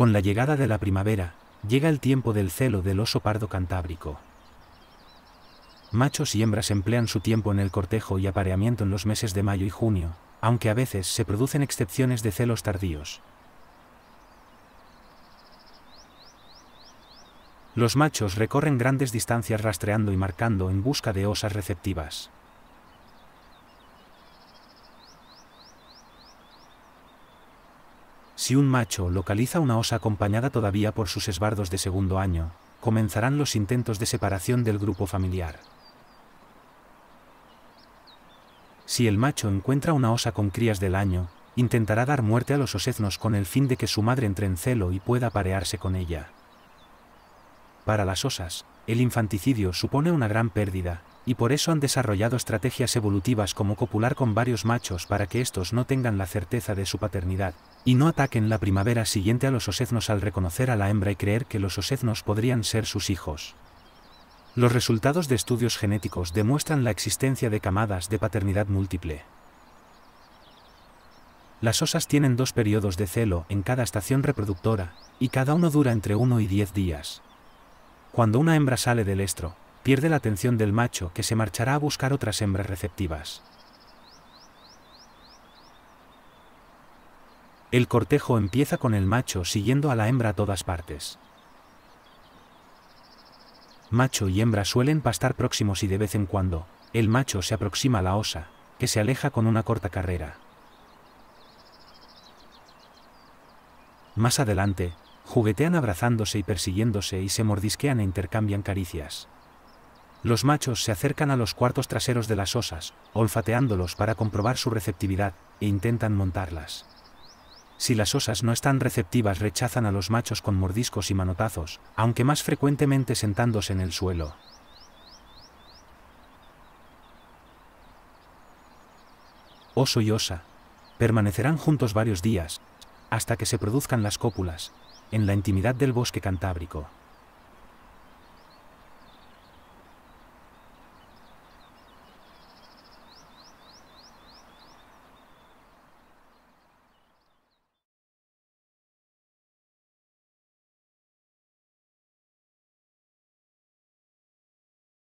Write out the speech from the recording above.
Con la llegada de la primavera, llega el tiempo del celo del oso pardo cantábrico. Machos y hembras emplean su tiempo en el cortejo y apareamiento en los meses de mayo y junio, aunque a veces se producen excepciones de celos tardíos. Los machos recorren grandes distancias rastreando y marcando en busca de osas receptivas. Si un macho localiza una osa acompañada todavía por sus esbardos de segundo año, comenzarán los intentos de separación del grupo familiar. Si el macho encuentra una osa con crías del año, intentará dar muerte a los oseznos con el fin de que su madre entre en celo y pueda parearse con ella. Para las osas, el infanticidio supone una gran pérdida, y por eso han desarrollado estrategias evolutivas como copular con varios machos para que estos no tengan la certeza de su paternidad, y no ataquen la primavera siguiente a los oseznos al reconocer a la hembra y creer que los oseznos podrían ser sus hijos. Los resultados de estudios genéticos demuestran la existencia de camadas de paternidad múltiple. Las osas tienen dos periodos de celo en cada estación reproductora, y cada uno dura entre 1 y 10 días. Cuando una hembra sale del estro, pierde la atención del macho que se marchará a buscar otras hembras receptivas. El cortejo empieza con el macho siguiendo a la hembra a todas partes. Macho y hembra suelen pastar próximos y de vez en cuando, el macho se aproxima a la osa, que se aleja con una corta carrera. Más adelante, juguetean abrazándose y persiguiéndose y se mordisquean e intercambian caricias. Los machos se acercan a los cuartos traseros de las osas, olfateándolos para comprobar su receptividad, e intentan montarlas. Si las osas no están receptivas rechazan a los machos con mordiscos y manotazos, aunque más frecuentemente sentándose en el suelo. Oso y osa. Permanecerán juntos varios días, hasta que se produzcan las cópulas, en la intimidad del bosque cantábrico.